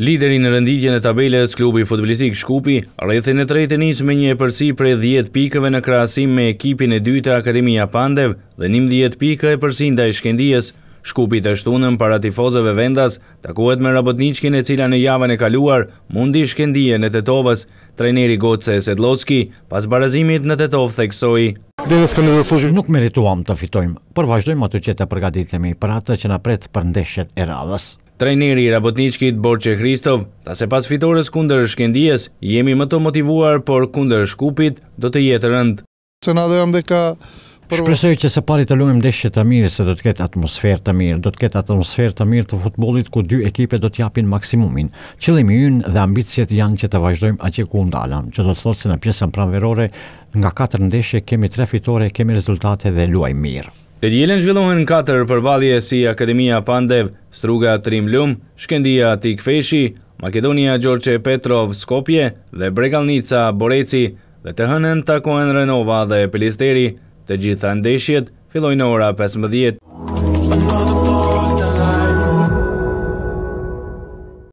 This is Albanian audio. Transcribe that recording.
Lideri në rënditje në tabeles klubi futbolistik Shkupi, rrethin e trejtë njës me një e përsi prej 10 pikëve në krasim me ekipin e dyta Akademia Pandev dhe njim 10 pikë e përsi nda i shkendijës, Shkupi të shtunën para tifozëve vendas, takuet me rabotniqkin e cila në javën e kaluar, mundi shkendije në tetovës, treneri Goce Sedlowski, pas barazimit në tetovë theksoj. Nuk merituam të fitojmë, për vazhdojmë atë që të përgatitemi për atë që në pretë për ndeshet e radhës. Trajneri Rabotniçkit Borqe Hristov, ta se pas fitores kunder shkendijes, jemi më të motivuar, por kunder shkupit do të jetë rënd. Se dhe ka... Shpresoj që se pari të luem deshje të mirë, se do të ketë atmosferë të mirë, do të ketë atmosferë të mirë të futbolit ku dy ekipe do të japin maksimumin. Qëllimi yn dhe ambicjet janë që të vazhdojmë aqe ku ndalëm, që do të thotë se në pjesën pranverore, nga 4 ndeshje kemi 3 fitore, kemi rezultate dhe luaj mirë. Të djelen zhvillohen 4 përbalje si Akademia Pandev, Struga Trim Lum, Shkendia Tik Feshi, Makedonia Gjorqe Petrov Skopje dhe Bregalnica Boreci dhe të hënen takohen Renova dhe Pelisteri. Të gjitha ndeshjet fillojnë ora 15.